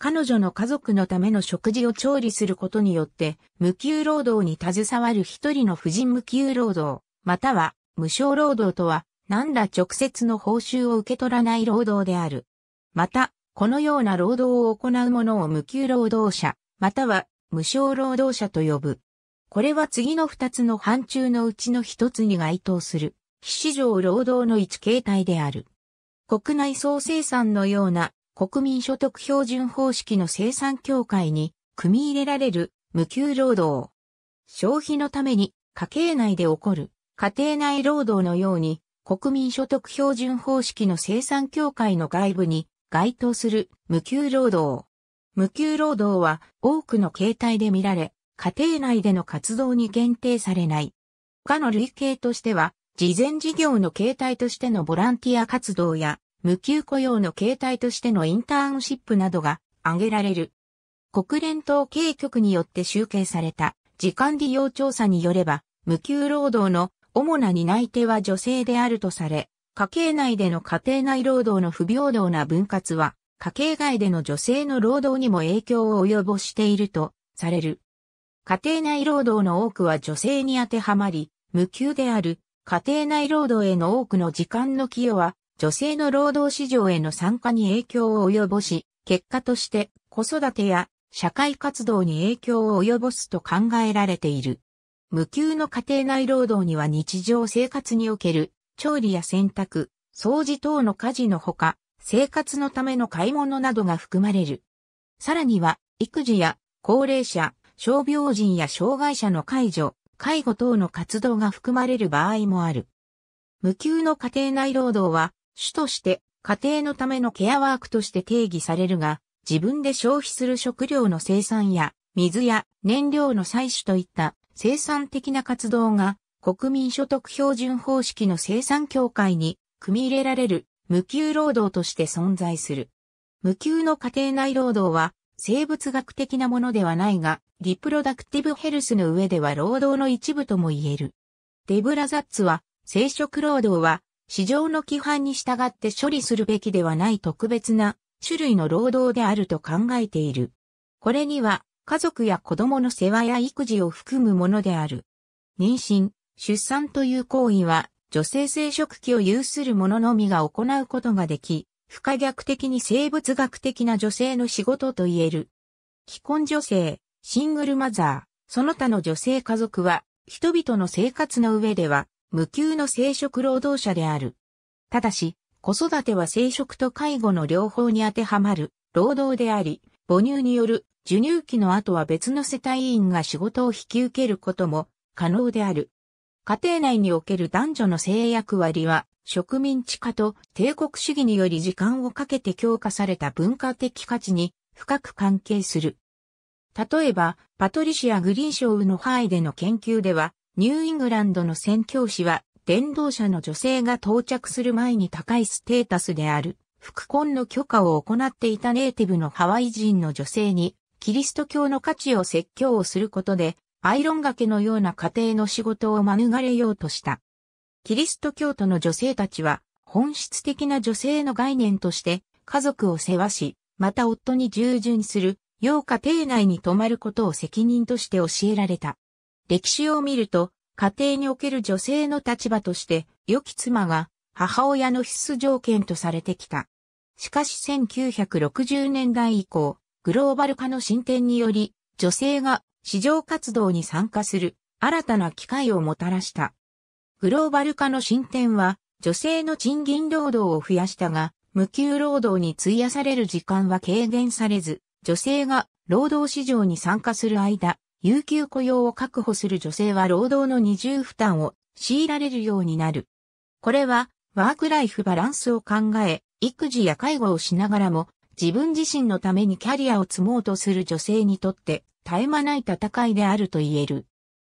彼女の家族のための食事を調理することによって、無給労働に携わる一人の婦人無給労働、または無償労働とは、何ら直接の報酬を受け取らない労働である。また、このような労働を行う者を無給労働者、または無償労働者と呼ぶ。これは次の二つの範疇のうちの一つに該当する、非市場労働の一形態である。国内総生産のような国民所得標準方式の生産協会に組み入れられる無給労働。消費のために家計内で起こる家庭内労働のように国民所得標準方式の生産協会の外部に該当する無給労働。無給労働は多くの形態で見られ、家庭内での活動に限定されない。他の類型としては、事前事業の形態としてのボランティア活動や、無給雇用の形態としてのインターンシップなどが挙げられる。国連統計局によって集計された時間利用調査によれば、無給労働の主な担い手は女性であるとされ、家計内での家庭内労働の不平等な分割は、家計外での女性の労働にも影響を及ぼしているとされる。家庭内労働の多くは女性に当てはまり、無給である家庭内労働への多くの時間の寄与は女性の労働市場への参加に影響を及ぼし、結果として子育てや社会活動に影響を及ぼすと考えられている。無給の家庭内労働には日常生活における調理や洗濯、掃除等の家事のほか、生活のための買い物などが含まれる。さらには、育児や高齢者、傷病人や障害者の介助、介護等の活動が含まれる場合もある。無給の家庭内労働は、主として家庭のためのケアワークとして定義されるが、自分で消費する食料の生産や水や燃料の採取といった生産的な活動が国民所得標準方式の生産協会に組み入れられる無給労働として存在する。無給の家庭内労働は生物学的なものではないが、リプロダクティブヘルスの上では労働の一部とも言える。デブラザッツは、生殖労働は市場の規範に従って処理するべきではない特別な種類の労働であると考えている。これには家族や子供の世話や育児を含むものである。妊娠、出産という行為は女性生殖器を有する者のみが行うことができ、不可逆的に生物学的な女性の仕事と言える。既婚女性、シングルマザー、その他の女性家族は、人々の生活の上では、無給の生殖労働者である。ただし、子育ては生殖と介護の両方に当てはまる労働であり、母乳による授乳期の後は別の世帯員が仕事を引き受けることも可能である。家庭内における男女の性役割は植民地化と帝国主義により時間をかけて強化された文化的価値に深く関係する。例えば、パトリシア・グリーンショウの範囲での研究では、ニューイングランドの宣教師は、伝道者の女性が到着する前に高いステータスである、副婚の許可を行っていたネイティブのハワイ人の女性に、キリスト教の価値を説教をすることで、アイロンがけのような家庭の仕事を免れようとした。キリスト教徒の女性たちは、本質的な女性の概念として、家族を世話し、また夫に従順する、要家庭内に泊まることを責任として教えられた。歴史を見ると、家庭における女性の立場として、良き妻が母親の必須条件とされてきた。しかし1960年代以降、グローバル化の進展により、女性が市場活動に参加する新たな機会をもたらした。グローバル化の進展は、女性の賃金労働を増やしたが、無給労働に費やされる時間は軽減されず、女性が労働市場に参加する間、有給雇用を確保する女性は労働の二重負担を強いられるようになる。これは、ワークライフバランスを考え、育児や介護をしながらも、自分自身のためにキャリアを積もうとする女性にとって、絶え間ない戦いであると言える。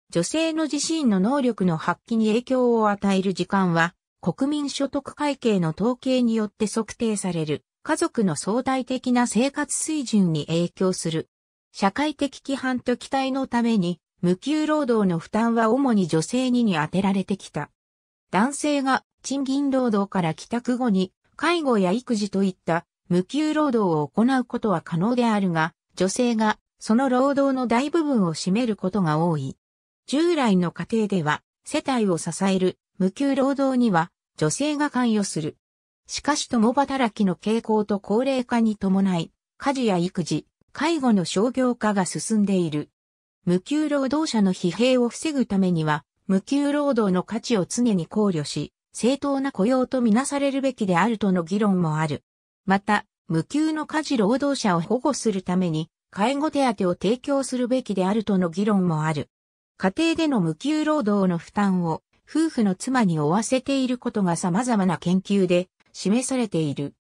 女性の自身の能力の発揮に影響を与える時間は、国民所得会計の統計によって測定される、家族の相対的な生活水準に影響する。社会的規範と期待のために、無給労働の負担は主に女性にに当てられてきた。男性が賃金労働から帰宅後に介護や育児といった無給労働を行うことは可能であるが、女性がその労働の大部分を占めることが多い。従来の家庭では世帯を支える無給労働には女性が関与する。しかし共働きの傾向と高齢化に伴い、家事や育児、介護の商業化が進んでいる。無給労働者の疲弊を防ぐためには、無給労働の価値を常に考慮し、正当な雇用とみなされるべきであるとの議論もある。また、無給の家事労働者を保護するために、介護手当を提供するべきであるとの議論もある。家庭での無給労働の負担を夫婦の妻に負わせていることが様々な研究で示されている。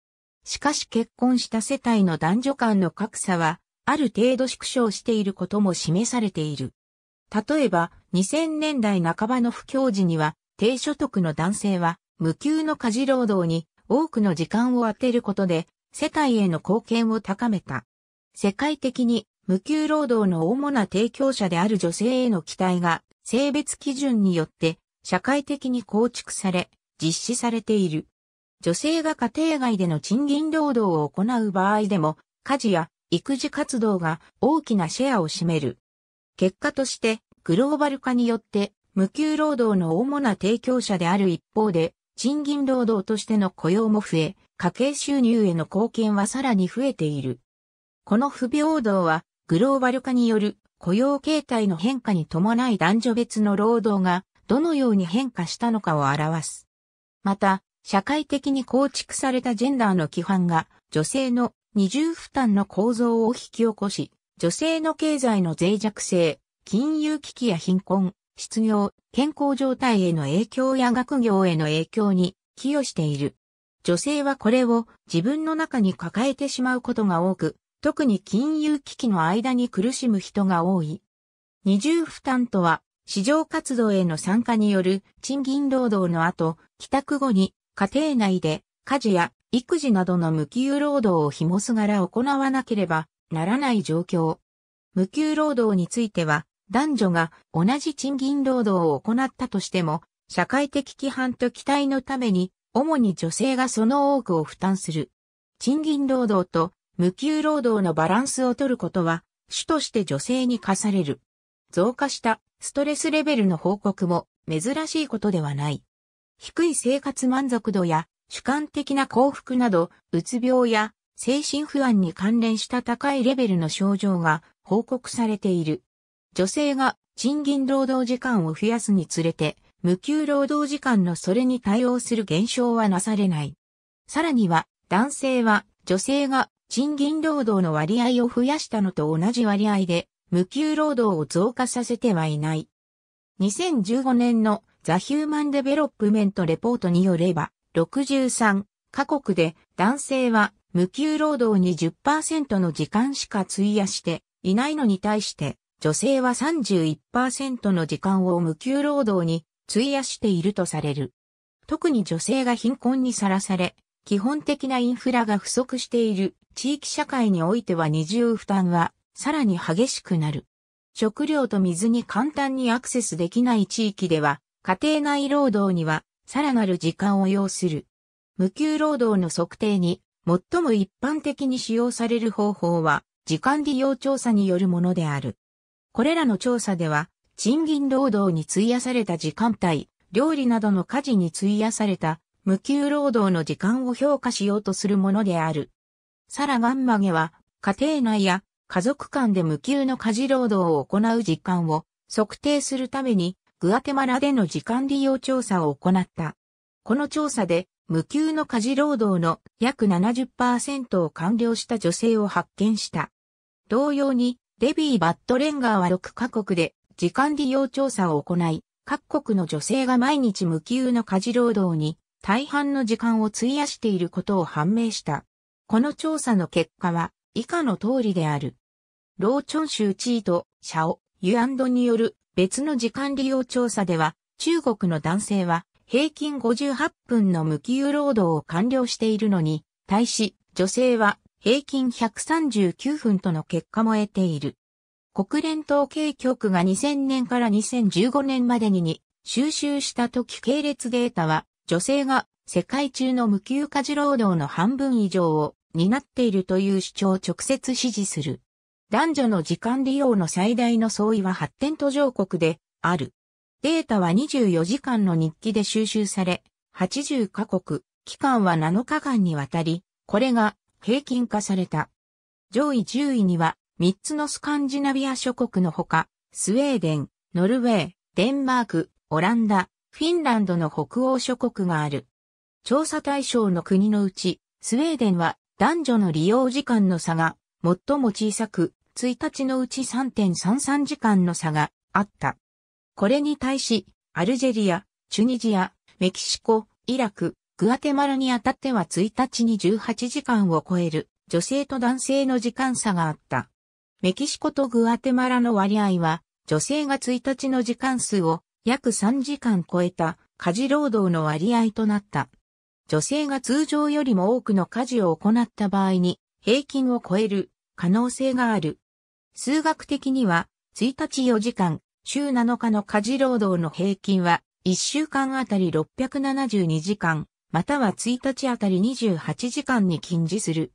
しかし結婚した世帯の男女間の格差はある程度縮小していることも示されている。例えば、2000年代半ばの不況時には、低所得の男性は、無給の家事労働に多くの時間を当てることで、世帯への貢献を高めた。世界的に無給労働の主な提供者である女性への期待が性別基準によって社会的に構築され実施されている。女性が家庭外での賃金労働を行う場合でも家事や育児活動が大きなシェアを占める。結果として、グローバル化によって無給労働の主な提供者である一方で、賃金労働としての雇用も増え、家計収入への貢献はさらに増えている。この不平等は、グローバル化による雇用形態の変化に伴い男女別の労働がどのように変化したのかを表す。また、社会的に構築されたジェンダーの規範が女性の二重負担の構造を引き起こし、女性の経済の脆弱性、金融危機や貧困、失業、健康状態への影響や学業への影響に寄与している。女性はこれを自分の中に抱えてしまうことが多く、特に金融危機の間に苦しむ人が多い。二重負担とは、市場活動への参加による賃金労働の後、帰宅後に家庭内で家事や育児などの無給労働を紐すがら行わなければならない状況。無給労働については、男女が同じ賃金労働を行ったとしても、社会的規範と期待のために、主に女性がその多くを負担する。賃金労働と無給労働のバランスを取ることは、主として女性に課される。増加したストレスレベルの報告も珍しいことではない。低い生活満足度や主観的な幸福など、うつ病や精神不安に関連した高いレベルの症状が報告されている。女性が賃金労働時間を増やすにつれて、無給労働時間のそれに対応する現象はなされない。さらには、男性は女性が賃金労働の割合を増やしたのと同じ割合で、無給労働を増加させてはいない。2015年のザ・ヒューマン・デベロップメント・レポートによれば、63カ国で男性は無給労働に10%の時間しか費やしていないのに対して女性は31%の時間を無給労働に費やしているとされる。特に女性が貧困にさらされ、基本的なインフラが不足している地域社会においては二重負担はさらに激しくなる。食料と水に簡単にアクセスできない地域では、家庭内労働にはさらなる時間を要する。無給労働の測定に、最も一般的に使用される方法は、時間利用調査によるものである。これらの調査では、賃金労働に費やされた時間帯、料理などの家事に費やされた無給労働の時間を評価しようとするものである。サラガンマゲは、家庭内や家族間で無給の家事労働を行う時間を測定するためにグアテマラでの時間利用調査を行った。この調査で、無給の家事労働の約70%を完了した女性を発見した。同様に、デビー・バットレンガーは6カ国で時間利用調査を行い、各国の女性が毎日無給の家事労働に大半の時間を費やしていることを判明した。この調査の結果は以下の通りである。ローチョン州チート、シャオ、ユアンドによる別の時間利用調査では、中国の男性は平均58分の無給労働を完了しているのに、対し女性は平均139分との結果も得ている。国連統計局が2000年から2015年までに収集した時系列データは、女性が世界中の無給家事労働の半分以上を担っているという主張を直接支持する。男女の時間利用の最大の相違は発展途上国である。データは24時間の日記で収集され、80カ国、期間は7日間にわたり、これが平均化された。上位10位には3つのスカンジナビア諸国のほか、スウェーデン、ノルウェー、デンマーク、オランダ、フィンランドの北欧諸国がある。調査対象の国のうち、スウェーデンは男女の利用時間の差が最も小さく、1日のうち3.33時間の差があった。これに対し、アルジェリア、チュニジア、メキシコ、イラク、グアテマラにあたっては1日に18時間を超える女性と男性の時間差があった。メキシコとグアテマラの割合は、女性が1日の時間数を約3時間超えた家事労働の割合となった。女性が通常よりも多くの家事を行った場合に平均を超える可能性がある数学的には、1日4時間、週7日の家事労働の平均は、1週間あたり672時間、または1日あたり28時間に禁じする。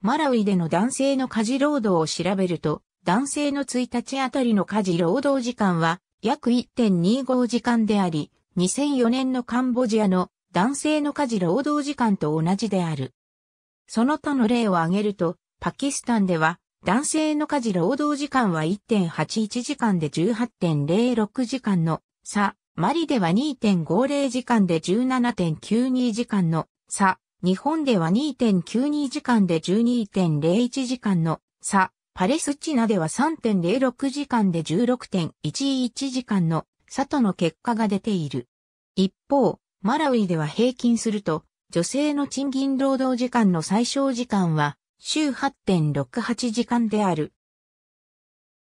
マラウイでの男性の家事労働を調べると、男性の1日あたりの家事労働時間は約1.25時間であり、2004年のカンボジアの男性の家事労働時間と同じである。その他の例を挙げると、パキスタンでは男性の家事労働時間は1.81時間で18.06時間の差、マリでは2.50時間で17.92時間の差、日本では2.92時間で12.01時間の差、パレスチナでは3.06時間で16.11時間の差との結果が出ている。一方、マラウイでは平均すると、女性の賃金労働時間の最小時間は週8.68時間である。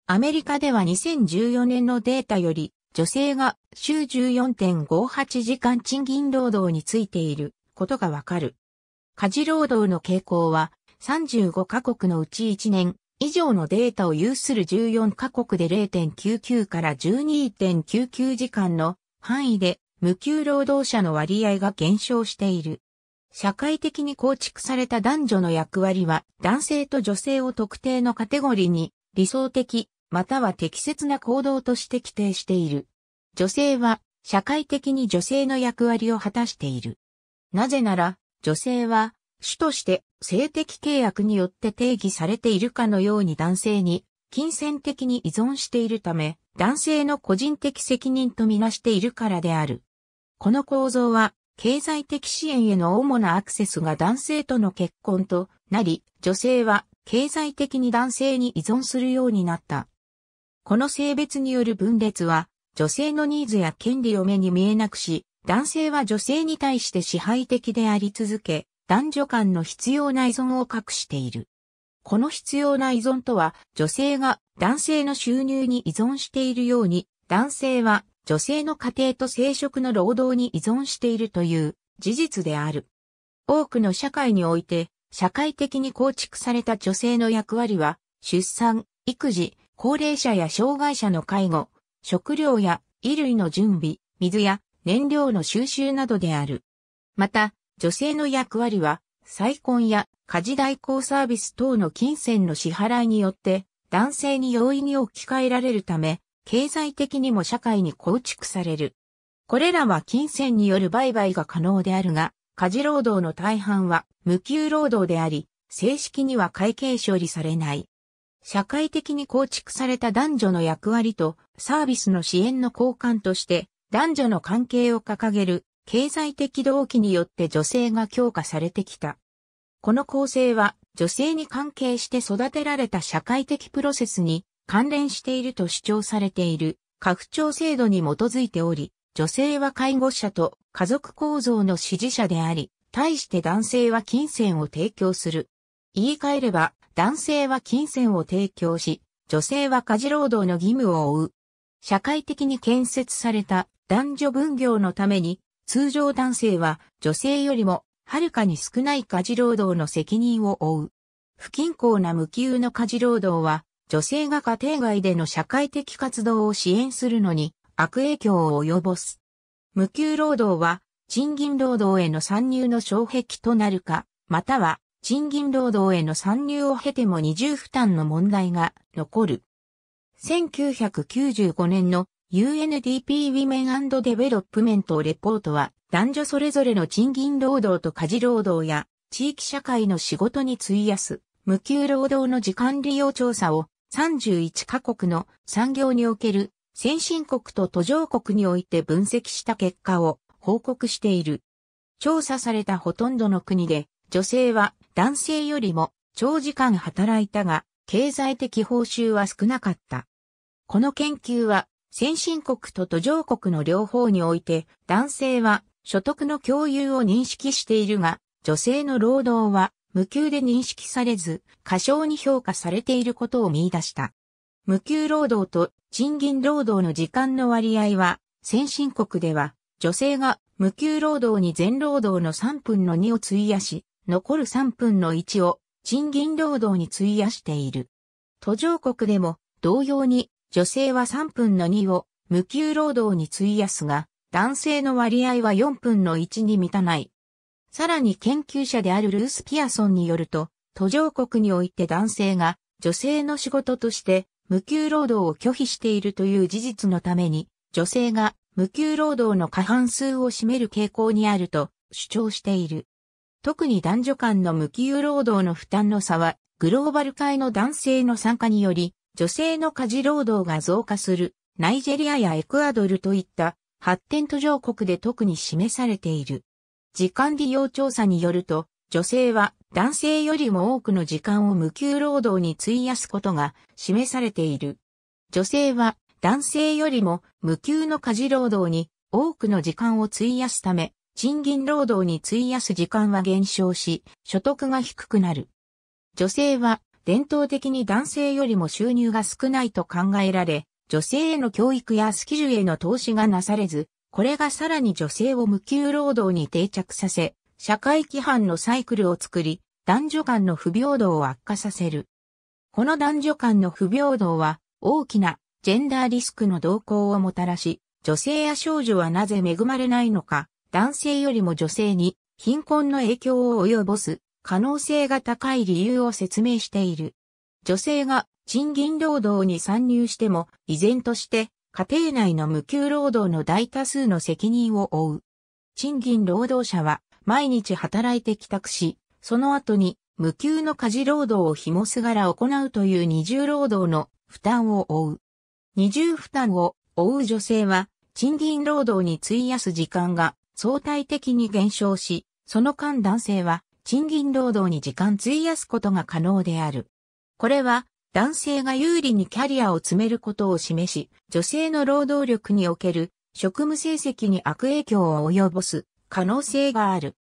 アメリカでは2014年のデータより、女性が週14.58時間賃金労働についていることがわかる。家事労働の傾向は35カ国のうち1年以上のデータを有する14カ国で0.99から12.99時間の範囲で無給労働者の割合が減少している。社会的に構築された男女の役割は、男性と女性を特定のカテゴリーに、理想的、または適切な行動として規定している。女性は、社会的に女性の役割を果たしている。なぜなら、女性は、主として性的契約によって定義されているかのように男性に金銭的に依存しているため、男性の個人的責任とみなしているからである。この構造は経済的支援への主なアクセスが男性との結婚となり、女性は経済的に男性に依存するようになった。この性別による分裂は、女性のニーズや権利を目に見えなくし、男性は女性に対して支配的であり続け、男女間の必要な依存を隠している。この必要な依存とは、女性が男性の収入に依存しているように、男性は女性の家庭と生殖の労働に依存しているという事実である。多くの社会において、社会的に構築された女性の役割は、出産、育児、高齢者や障害者の介護、食料や衣類の準備、水や燃料の収集などである。また、女性の役割は、再婚や家事代行サービス等の金銭の支払いによって、男性に容易に置き換えられるため、経済的にも社会に構築される。これらは金銭による売買が可能であるが、家事労働の大半は無給労働であり、正式には会計処理されない。社会的に構築された男女の役割とサービスの支援の交換として男女の関係を掲げる経済的動機によって女性が強化されてきた。この構成は女性に関係して育てられた社会的プロセスに関連していると主張されている、家父長制度に基づいており、女性は介護者と家族構造の支持者であり、対して男性は金銭を提供する。言い換えれば、男性は金銭を提供し、女性は家事労働の義務を負う。社会的に建設された男女分業のために、通常男性は女性よりもはるかに少ない家事労働の責任を負う。不均衡な無給の家事労働は女性が家庭外での社会的活動を支援するのに悪影響を及ぼす。無給労働は賃金労働への参入の障壁となるか、または賃金労働への参入を経ても二重負担の問題が残る。1995年の UNDP ウィメンデベロップメントレポートは男女それぞれの賃金労働と家事労働や地域社会の仕事に費やす無給労働の時間利用調査を31カ国の産業における先進国と途上国において分析した結果を報告している。調査されたほとんどの国で女性は男性よりも長時間働いたが経済的報酬は少なかった。この研究は先進国と途上国の両方において男性は所得の共有を認識しているが女性の労働は無給で認識されず、過小に評価されていることを見出した。無給労働と賃金労働の時間の割合は、先進国では、女性が無給労働に全労働の3分の2を費やし、残る3分の1を賃金労働に費やしている。途上国でも同様に女性は3分の2を無給労働に費やすが、男性の割合は4分の1に満たない。さらに研究者であるルース・ピアソンによると、途上国において男性が女性の仕事として無給労働を拒否しているという事実のために、女性が無給労働の過半数を占める傾向にあると主張している。特に男女間の無給労働の負担の差は、グローバル界の男性の参加により、女性の家事労働が増加する、ナイジェリアやエクアドルといった発展途上国で特に示されている。時間利用調査によると、女性は男性よりも多くの時間を無給労働に費やすことが示されている。女性は男性よりも無給の家事労働に多くの時間を費やすため、賃金労働に費やす時間は減少し、所得が低くなる。女性は伝統的に男性よりも収入が少ないと考えられ、女性への教育やスキルへの投資がなされず、これがさらに女性を無給労働に定着させ、社会規範のサイクルを作り、男女間の不平等を悪化させる。この男女間の不平等は大きなジェンダーリスクの動向をもたらし、女性や少女はなぜ恵まれないのか、男性よりも女性に貧困の影響を及ぼす可能性が高い理由を説明している。女性が賃金労働に参入しても依然として家庭内の無給労働の大多数の責任を負う。賃金労働者は毎日働いて帰宅し、その後に無給の家事労働を紐すがら行うという二重労働の負担を負う。二重負担を負う女性は賃金労働に費やす時間が相対的に減少し、その間男性は賃金労働に時間費やすことが可能である。これは男性が有利にキャリアを積めることを示し、女性の労働力における職務成績に悪影響を及ぼす可能性がある。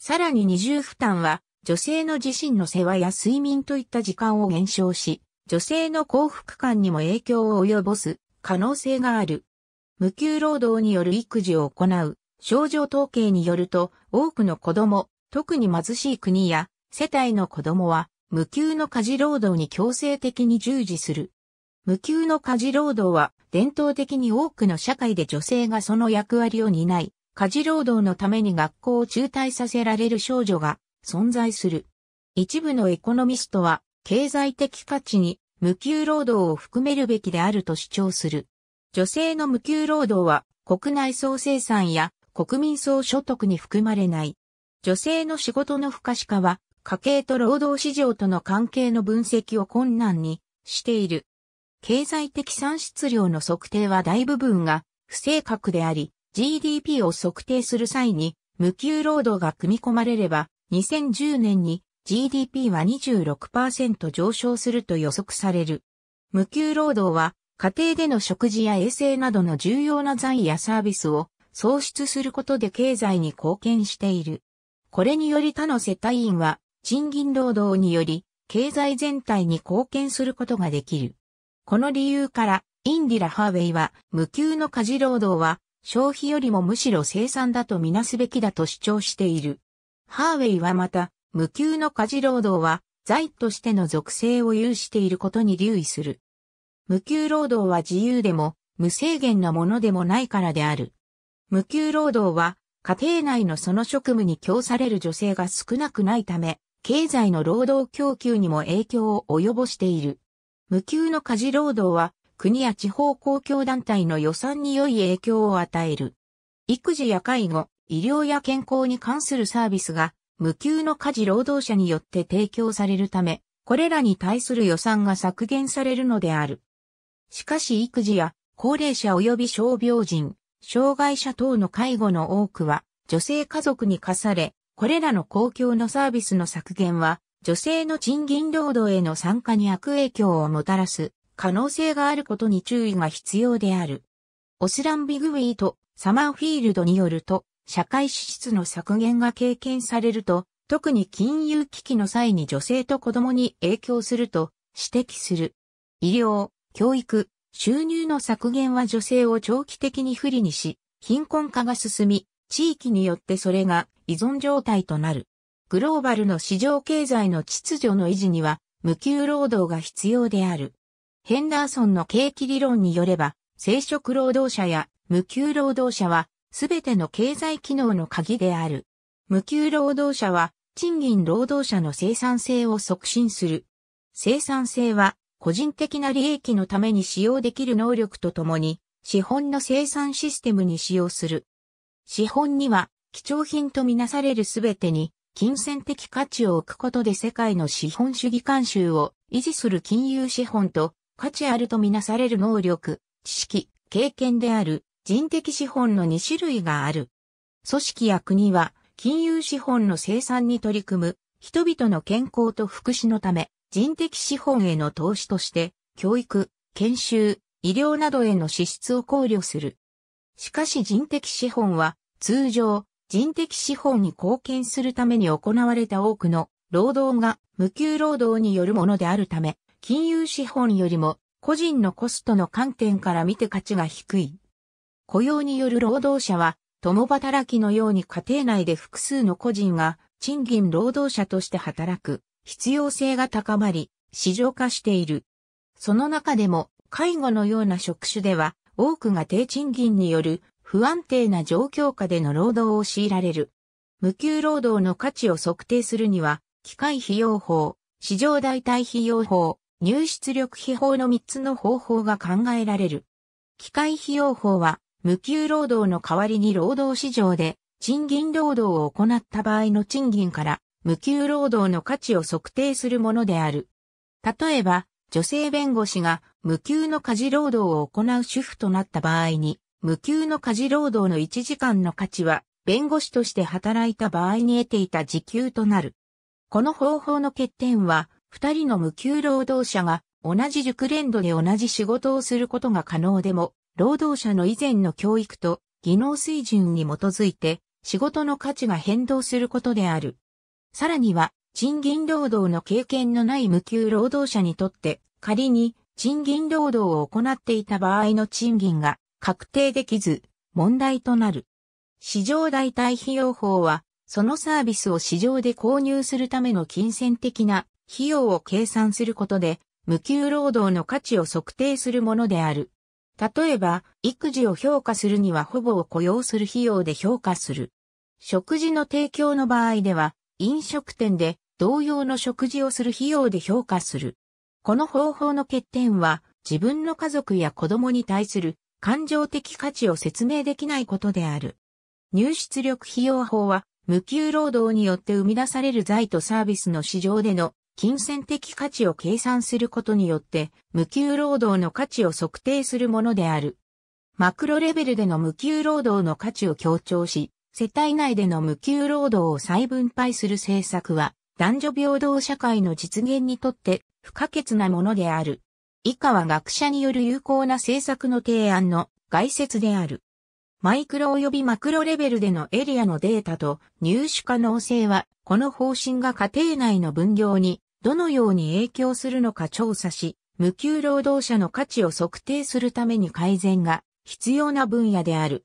さらに二重負担は、女性の自身の世話や睡眠といった時間を減少し、女性の幸福感にも影響を及ぼす可能性がある。無給労働による育児を行う症状統計によると、多くの子供、特に貧しい国や世帯の子供は無給の家事労働に強制的に従事する。無給の家事労働は伝統的に多くの社会で女性がその役割を担い、家事労働のために学校を中退させられる少女が存在する。一部のエコノミストは経済的価値に無給労働を含めるべきであると主張する。女性の無給労働は国内総生産や国民総所得に含まれない。女性の仕事の不可視化は家計と労働市場との関係の分析を困難にしている。経済的産出量の測定は大部分が不正確であり、GDP を測定する際に無給労働が組み込まれれば、2010年に GDP は26%上昇すると予測される。無給労働は家庭での食事や衛生などの重要な財やサービスを創出することで経済に貢献している。これにより他の世帯員は賃金労働により、経済全体に貢献することができる。この理由から、インディラ・ハーウェイは、無給の家事労働は、消費よりもむしろ生産だとみなすべきだと主張している。ハーウェイはまた、無給の家事労働は、財としての属性を有していることに留意する。無給労働は自由でも、無制限なものでもないからである。無給労働は、家庭内のその職務に供される女性が少なくないため、経済の労働供給にも影響を及ぼしている。無給の家事労働は、国や地方公共団体の予算に良い影響を与える。育児や介護、医療や健康に関するサービスが、無給の家事労働者によって提供されるため、これらに対する予算が削減されるのである。しかし育児や高齢者及び傷病人、障害者等の介護の多くは女性家族に課され、これらの公共のサービスの削減は、女性の賃金労働への参加に悪影響をもたらす可能性があることに注意が必要である。オスランビグウィーとサマーフィールドによると、社会支出の削減が経験されると、特に金融危機の際に女性と子供に影響すると指摘する。医療、教育、収入の削減は女性を長期的に不利にし、貧困化が進み、地域によってそれが依存状態となる。グローバルの市場経済の秩序の維持には無給労働が必要である。ヘンダーソンの景気理論によれば、生殖労働者や無給労働者はすべての経済機能の鍵である。無給労働者は賃金労働者の生産性を促進する。生産性は個人的な利益のために使用できる能力とともに資本の生産システムに使用する。資本には貴重品とみなされるすべてに、金銭的価値を置くことで世界の資本主義慣習を維持する金融資本と価値あるとみなされる能力、知識、経験である人的資本の2種類がある。組織や国は金融資本の生産に取り組む人々の健康と福祉のため人的資本への投資として教育、研修、医療などへの支出を考慮する。しかし人的資本は通常人的資本に貢献するために行われた多くの労働が無給労働によるものであるため、金融資本よりも個人のコストの観点から見て価値が低い。雇用による労働者は、共働きのように家庭内で複数の個人が賃金労働者として働く必要性が高まり、市場化している。その中でも、介護のような職種では、多くが低賃金による不安定な状況下での労働を強いられる。無給労働の価値を測定するには、機械費用法、市場代替費用法、入出力費法の3つの方法が考えられる。機械費用法は、無給労働の代わりに労働市場で、賃金労働を行った場合の賃金から、無給労働の価値を測定するものである。例えば、女性弁護士が無給の家事労働を行う主婦となった場合に、無給の家事労働の1時間の価値は、弁護士として働いた場合に得ていた時給となる。この方法の欠点は、二人の無給労働者が同じ熟練度で同じ仕事をすることが可能でも、労働者の以前の教育と技能水準に基づいて仕事の価値が変動することである。さらには、賃金労働の経験のない無給労働者にとって、仮に賃金労働を行っていた場合の賃金が確定できず、問題となる。市場代替費用法は、そのサービスを市場で購入するための金銭的な費用を計算することで、無給労働の価値を測定するものである。例えば、育児を評価するにはほぼを雇用する費用で評価する。食事の提供の場合では、飲食店で同様の食事をする費用で評価する。この方法の欠点は、自分の家族や子供に対する感情的価値を説明できないことである。入出力費用法は、無給労働によって生み出される財とサービスの市場での金銭的価値を計算することによって、無給労働の価値を測定するものである。マクロレベルでの無給労働の価値を強調し、世帯内での無給労働を再分配する政策は、男女平等社会の実現にとって不可欠なものである。以下は学者による有効な政策の提案の概説である。マイクロ及びマクロレベルでのエリアのデータと入手可能性は、この方針が家庭内の分業にどのように影響するのか調査し、無給労働者の価値を測定するために改善が必要な分野である。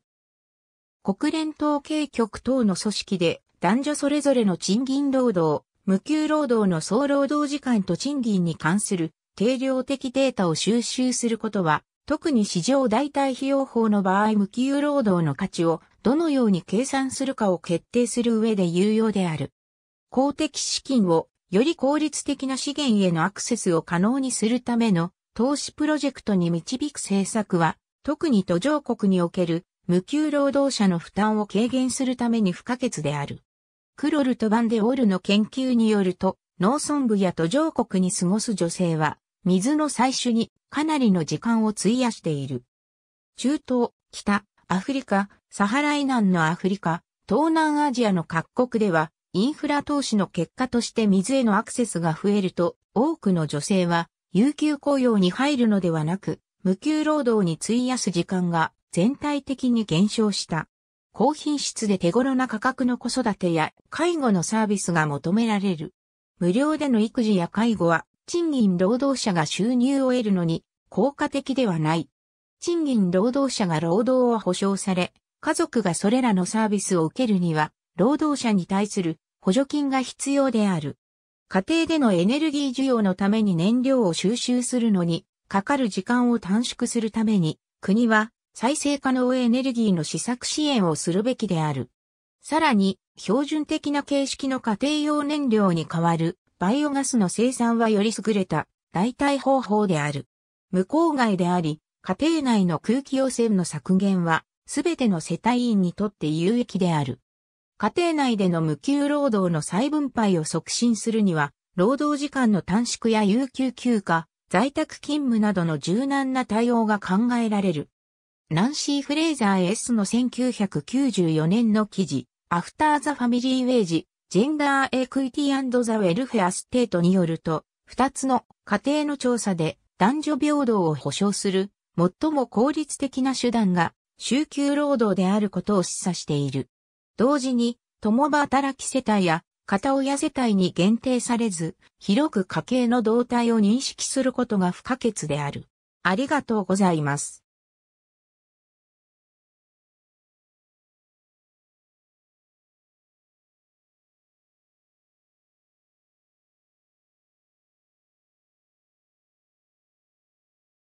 国連統計局等の組織で男女それぞれの賃金労働、無給労働の総労働時間と賃金に関する定量的データを収集することは、特に市場代替費用法の場合無給労働の価値をどのように計算するかを決定する上で有用である。公的資金をより効率的な資源へのアクセスを可能にするための投資プロジェクトに導く政策は、特に途上国における無給労働者の負担を軽減するために不可欠である。クロルトバンデオールの研究によると、農村部や途上国に過ごす女性は、水の採取にかなりの時間を費やしている。中東、北、アフリカ、サハラナ南のアフリカ、東南アジアの各国では、インフラ投資の結果として水へのアクセスが増えると、多くの女性は、有給雇用に入るのではなく、無給労働に費やす時間が全体的に減少した。高品質で手頃な価格の子育てや介護のサービスが求められる。無料での育児や介護は賃金労働者が収入を得るのに効果的ではない。賃金労働者が労働を保障され、家族がそれらのサービスを受けるには、労働者に対する補助金が必要である。家庭でのエネルギー需要のために燃料を収集するのに、かかる時間を短縮するために、国は再生可能エネルギーの施策支援をするべきである。さらに、標準的な形式の家庭用燃料に代わるバイオガスの生産はより優れた代替方法である。無効外であり、家庭内の空気汚染の削減は、すべての世帯員にとって有益である。家庭内での無給労働の再分配を促進するには、労働時間の短縮や有給休暇、在宅勤務などの柔軟な対応が考えられる。ナンシー・フレイザー S の1994年の記事、アフター・ザ・ファミリー・ウェイジ、ジェンダーエクイティザ・ウェルフェア・ステートによると、二つの家庭の調査で男女平等を保障する最も効率的な手段が週休労働であることを示唆している。同時に、共働き世帯や片親世帯に限定されず、広く家計の動態を認識することが不可欠である。ありがとうございます。